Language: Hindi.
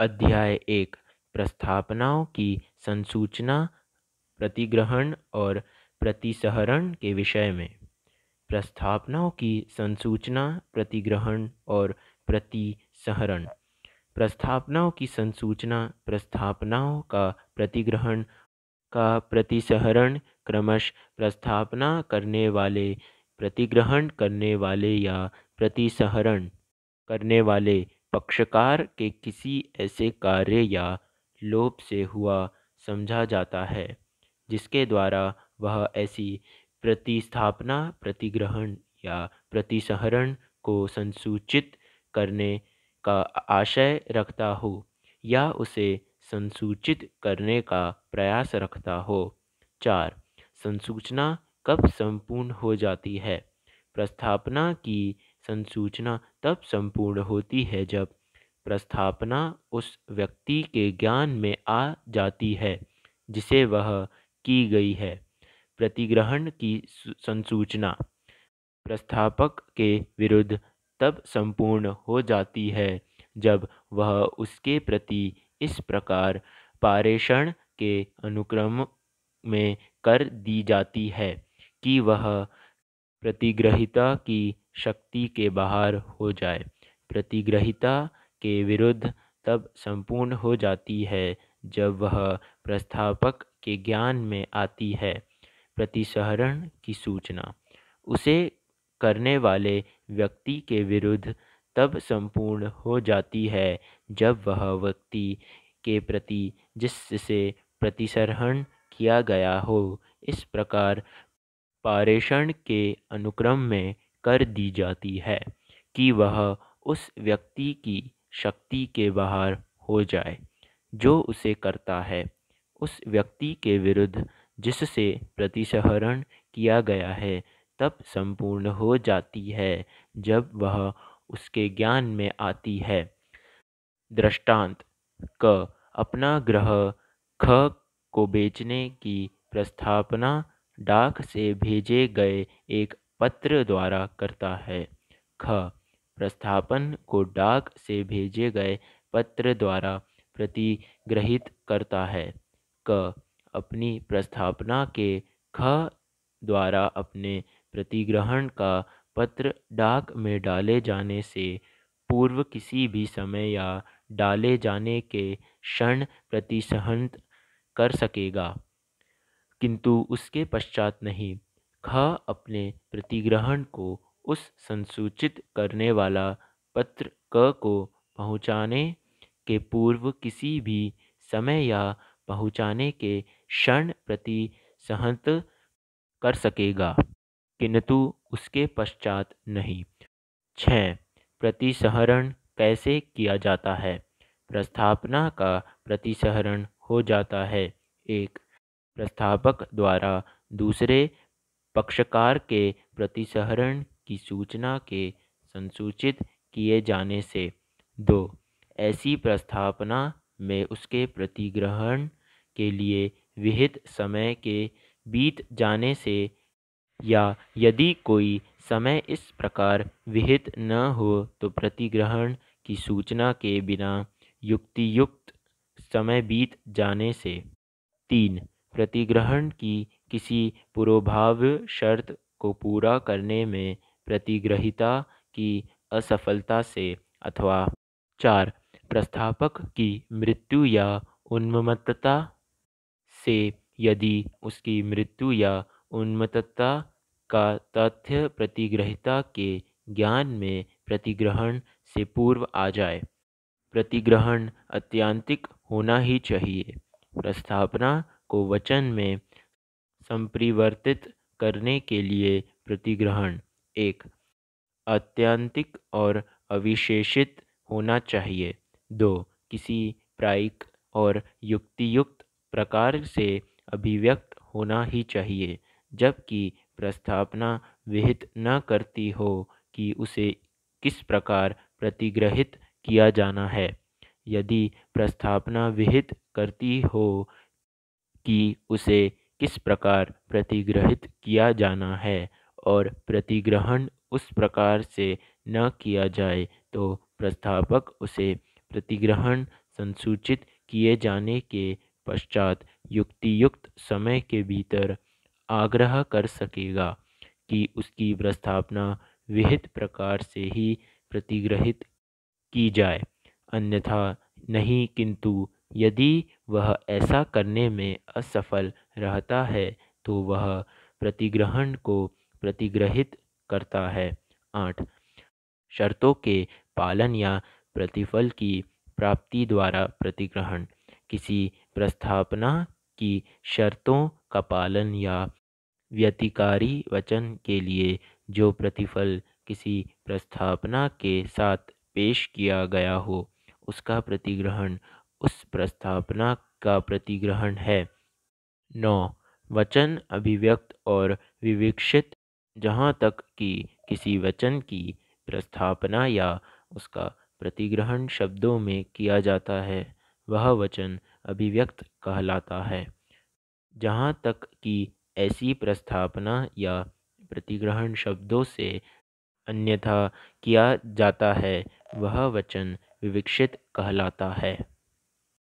अध्याय एक प्रस्थापनाओं की संसूचना प्रतिग्रहण और प्रतिसहरण के विषय में प्रस्थापनाओं की संसूचना प्रतिग्रहण और प्रतिसहरण प्रस्थापनाओं की संसूचना प्रस्थापनाओं का प्रतिग्रहण का प्रतिसहरण क्रमश प्रस्थापना करने वाले प्रतिग्रहण करने वाले या प्रतिसहरण करने वाले पक्षकार के किसी ऐसे कार्य या लोप से हुआ समझा जाता है जिसके द्वारा वह ऐसी प्रतिस्थापना प्रतिग्रहण या प्रतिसहरण को संसूचित करने का आशय रखता हो या उसे संसूचित करने का प्रयास रखता हो चार संसूचना कब संपूर्ण हो जाती है प्रस्थापना की संसूचना तब संपूर्ण होती है जब प्रस्थापना उस व्यक्ति के ज्ञान में आ जाती है जिसे वह की गई है प्रतिग्रहण की संसूचना प्रस्थापक के विरुद्ध तब संपूर्ण हो जाती है जब वह उसके प्रति इस प्रकार पारेषण के अनुक्रम में कर दी जाती है कि वह प्रतिग्रहिता की शक्ति के बाहर हो जाए प्रतिग्रहिता के विरुद्ध तब संपूर्ण हो जाती है जब वह प्रस्थापक के ज्ञान में आती है प्रतिसहरण की सूचना उसे करने वाले व्यक्ति के विरुद्ध तब संपूर्ण हो जाती है जब वह व्यक्ति के प्रति जिससे प्रतिसरहण किया गया हो इस प्रकार पारेषण के अनुक्रम में कर दी जाती है कि वह उस व्यक्ति की शक्ति के बाहर हो जाए जो उसे करता है उस व्यक्ति के विरुद्ध जिससे प्रतिसहरण किया गया है तब संपूर्ण हो जाती है जब वह उसके ज्ञान में आती है दृष्टांत क अपना ग्रह ख को बेचने की प्रस्थापना डाक से भेजे गए एक पत्र द्वारा करता है ख प्रस्थापन को डाक से भेजे गए पत्र द्वारा प्रतिग्रहित करता है क अपनी प्रस्थापना के ख द्वारा अपने प्रतिग्रहण का पत्र डाक में डाले जाने से पूर्व किसी भी समय या डाले जाने के क्षण प्रतिसहन कर सकेगा किंतु उसके पश्चात नहीं ख अपने प्रतिग्रहण को उस संसूचित करने वाला पत्र क को पहुँचाने के पूर्व किसी भी समय या पहुँचाने के क्षण प्रति सहंत कर सकेगा किंतु उसके पश्चात नहीं छ प्रतिसहरण कैसे किया जाता है प्रस्थापना का प्रतिसहरण हो जाता है एक प्रस्थापक द्वारा दूसरे पक्षकार के प्रतिसहरण की सूचना के संसूचित किए जाने से दो ऐसी प्रस्थापना में उसके प्रतिग्रहण के लिए विहित समय के बीत जाने से या यदि कोई समय इस प्रकार विहित न हो तो प्रतिग्रहण की सूचना के बिना युक्तियुक्त समय बीत जाने से तीन प्रतिग्रहण की किसी पूर्वभावी शर्त को पूरा करने में प्रतिग्रहिता की असफलता से अथवा चार प्रस्थापक की मृत्यु या उन्मत्तता से यदि उसकी मृत्यु या उन्मत्तता का तथ्य प्रतिग्रहिता के ज्ञान में प्रतिग्रहण से पूर्व आ जाए प्रतिग्रहण अत्यंतिक होना ही चाहिए प्रस्थापना को वचन में संप्रिवर्तित करने के लिए प्रतिग्रहण एक आत्यंतिक और अविशेषित होना चाहिए दो किसी प्रायिक और युक्तियुक्त प्रकार से अभिव्यक्त होना ही चाहिए जबकि प्रस्थापना विहित न करती हो कि उसे किस प्रकार प्रतिग्रहित किया जाना है यदि प्रस्थापना विहित करती हो कि उसे किस प्रकार प्रतिग्रहित किया जाना है और प्रतिग्रहण उस प्रकार से न किया जाए तो प्रस्थापक उसे प्रतिग्रहण संसूचित किए जाने के पश्चात युक्तियुक्त समय के भीतर आग्रह कर सकेगा कि उसकी प्रस्थापना विहित प्रकार से ही प्रतिग्रहित की जाए अन्यथा नहीं किंतु यदि वह ऐसा करने में असफल रहता है तो वह प्रतिग्रहण को प्रतिग्रहित करता है आठ शर्तों के पालन या प्रतिफल की प्राप्ति द्वारा प्रतिग्रहण किसी प्रस्थापना की शर्तों का पालन या व्यतिकारी वचन के लिए जो प्रतिफल किसी प्रस्थापना के साथ पेश किया गया हो उसका प्रतिग्रहण उस प्रस्तावना का प्रतिग्रहण है नौ वचन अभिव्यक्त और विविक्षित जहाँ तक कि किसी वचन की प्रस्थापना या उसका प्रतिग्रहण शब्दों में किया जाता है वह वचन अभिव्यक्त कहलाता है जहाँ तक कि ऐसी प्रस्थापना या प्रतिग्रहण शब्दों से अन्यथा किया जाता है वह वचन विविक्षित कहलाता है